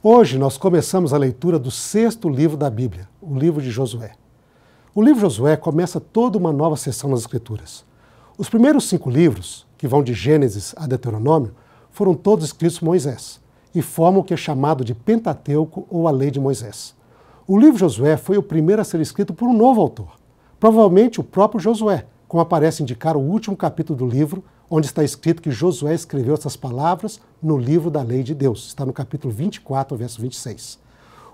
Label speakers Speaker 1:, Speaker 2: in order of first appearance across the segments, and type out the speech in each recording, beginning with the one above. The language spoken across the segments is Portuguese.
Speaker 1: Hoje nós começamos a leitura do sexto livro da Bíblia, o livro de Josué. O livro Josué começa toda uma nova sessão nas Escrituras. Os primeiros cinco livros, que vão de Gênesis a Deuteronômio, foram todos escritos por Moisés e formam o que é chamado de Pentateuco ou a Lei de Moisés. O livro Josué foi o primeiro a ser escrito por um novo autor, provavelmente o próprio Josué, como aparece indicar o último capítulo do livro, onde está escrito que Josué escreveu essas palavras no livro da lei de Deus. Está no capítulo 24, verso 26.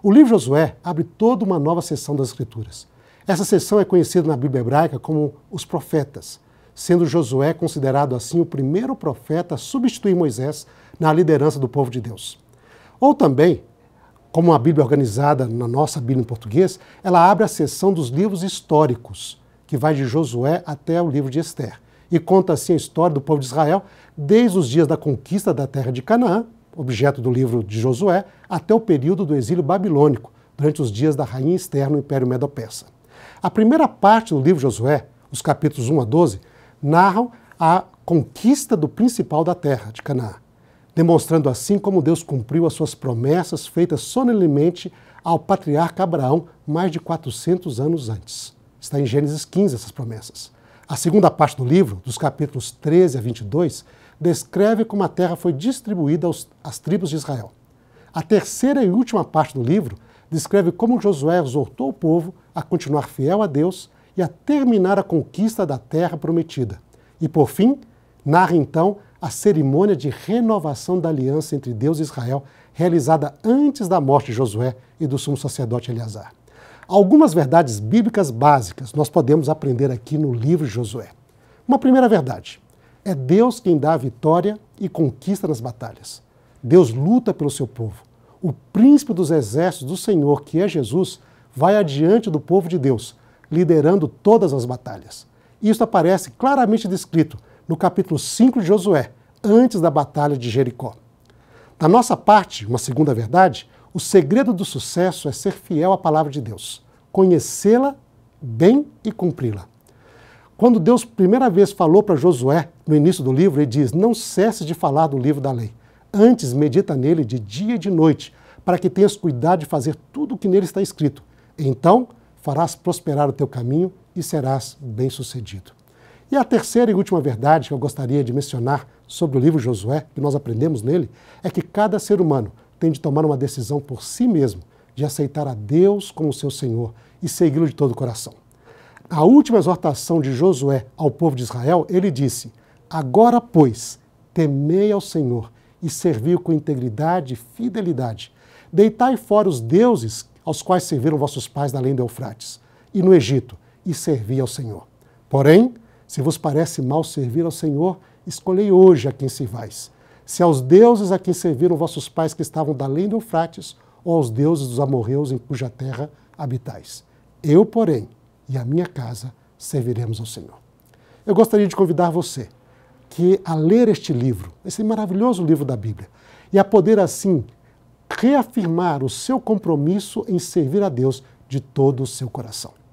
Speaker 1: O livro Josué abre toda uma nova seção das Escrituras. Essa seção é conhecida na Bíblia hebraica como os profetas, sendo Josué considerado assim o primeiro profeta a substituir Moisés na liderança do povo de Deus. Ou também, como a Bíblia organizada na nossa Bíblia em português, ela abre a seção dos livros históricos, que vai de Josué até o livro de Esther e conta assim a história do povo de Israel desde os dias da conquista da terra de Canaã, objeto do livro de Josué, até o período do exílio babilônico, durante os dias da rainha externa no Império Medo-Persa. A primeira parte do livro de Josué, os capítulos 1 a 12, narram a conquista do principal da terra, de Canaã, demonstrando assim como Deus cumpriu as suas promessas feitas solenemente ao patriarca Abraão mais de 400 anos antes. Está em Gênesis 15 essas promessas. A segunda parte do livro, dos capítulos 13 a 22, descreve como a terra foi distribuída aos, às tribos de Israel. A terceira e última parte do livro descreve como Josué exortou o povo a continuar fiel a Deus e a terminar a conquista da terra prometida. E, por fim, narra então a cerimônia de renovação da aliança entre Deus e Israel, realizada antes da morte de Josué e do sumo sacerdote Eleazar. Algumas verdades bíblicas básicas nós podemos aprender aqui no livro de Josué. Uma primeira verdade: é Deus quem dá a vitória e conquista nas batalhas. Deus luta pelo seu povo. O príncipe dos exércitos do Senhor, que é Jesus, vai adiante do povo de Deus, liderando todas as batalhas. Isso aparece claramente descrito no capítulo 5 de Josué, antes da batalha de Jericó. Da nossa parte, uma segunda verdade, o segredo do sucesso é ser fiel à palavra de Deus, conhecê-la bem e cumpri-la. Quando Deus primeira vez falou para Josué, no início do livro, ele diz: Não cesse de falar do livro da lei. Antes, medita nele de dia e de noite, para que tenhas cuidado de fazer tudo o que nele está escrito. Então, farás prosperar o teu caminho e serás bem-sucedido. E a terceira e última verdade que eu gostaria de mencionar sobre o livro Josué, que nós aprendemos nele, é que cada ser humano tem de tomar uma decisão por si mesmo, de aceitar a Deus como seu Senhor e segui-lo de todo o coração. A última exortação de Josué ao povo de Israel, ele disse: Agora, pois, temei ao Senhor e servi-o com integridade e fidelidade. Deitai fora os deuses aos quais serviram vossos pais na além do Eufrates e no Egito, e servi ao Senhor. Porém, se vos parece mal servir ao Senhor, escolhei hoje a quem se vais se aos deuses a quem serviram vossos pais que estavam da além do Eufrates, ou aos deuses dos amorreus em cuja terra habitais. Eu, porém, e a minha casa serviremos ao Senhor. Eu gostaria de convidar você que a ler este livro, esse maravilhoso livro da Bíblia, e a poder assim reafirmar o seu compromisso em servir a Deus de todo o seu coração.